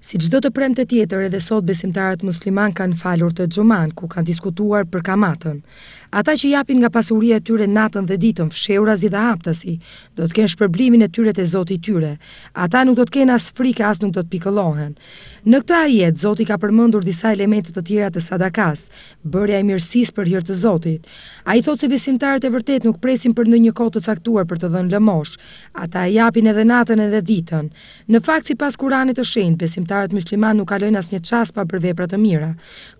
Si gjdo të premë të tjetër, edhe sot besimtarët musliman kanë falur të gjoman, ku kanë diskutuar për kamatën. Ata që japin nga e tyre natën dhe ditën, fsheurazi dhe aptasi, do të kenë shpërblimin e tyre të zoti tyre. Ata nuk do të kenë as frika, as nuk do të pikëlohen. Në këta ajet, zoti ka përmëndur disa elementet të tjera të sadakas, bërja i mirësis për hirtë zotit. A i thot se besimtarët e vërtet nuk presin për në një kotë të caktuar për të dhënë lëmosh. Ata japin edhe natën edhe ditën. Në fakt si pas kuranit të shenjë, besim besimtarët musliman nuk kalojnë asnjë çast pa për vepra të mira.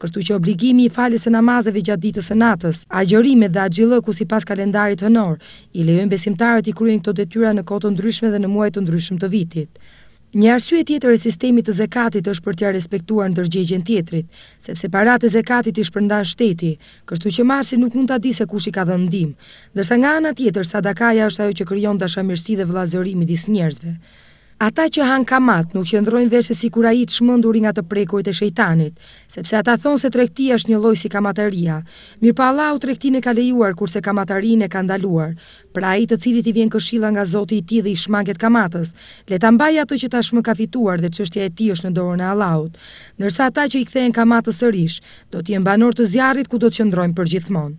Kështu që obligimi i faljes së namazeve gjatë ditës së natës, agjërimi dhe agjilloku sipas kalendarit hënor, i lejojnë besimtarët i kryejnë këto detyra në kohë të ndryshme dhe në muaj të ndryshëm të vitit. Një arsye tjetër e sistemit të zekatit është për t'ia ja respektuar ndërgjegjen tjetrit, sepse paratë e zekatit i shpërndan shteti, kështu që marsi nuk mund ta di se kush i ka dhënë ndihmë. Ndërsa nga ana tjetër, sadakaja është ajo që krijon dashamirësi dhe vëllazëri midis njerëzve. Ata që han kamat nuk qëndrojnë veshë si kura i të shmëndur nga të prekojt e shejtanit, sepse ata thonë se trekti është një loj si kamataria. Mirë pa Allah u trektin e lejuar kurse kamaterin e ndaluar. pra i të cilit i vjen këshila nga zoti i ti dhe i shmanget kamatës, le të mbaj ato që tashmë ka fituar dhe qështja e ti është në dorën e Allahut, nërsa ata që i kthejnë kamatës sërish, do t'jën banor të zjarit ku do të qëndrojnë për gjithmonë.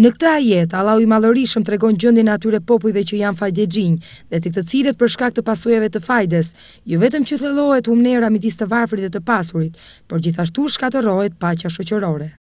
Në këtë ajet, Allahu i madhërishëm të regon gjëndin atyre popujve që janë fajde gjinjë dhe të këtë cilët për shkak të pasujeve të fajdes, ju jo vetëm që thëllohet humnera midis të varfrit dhe të pasurit, por gjithashtu shkaterohet pacha shëqërore.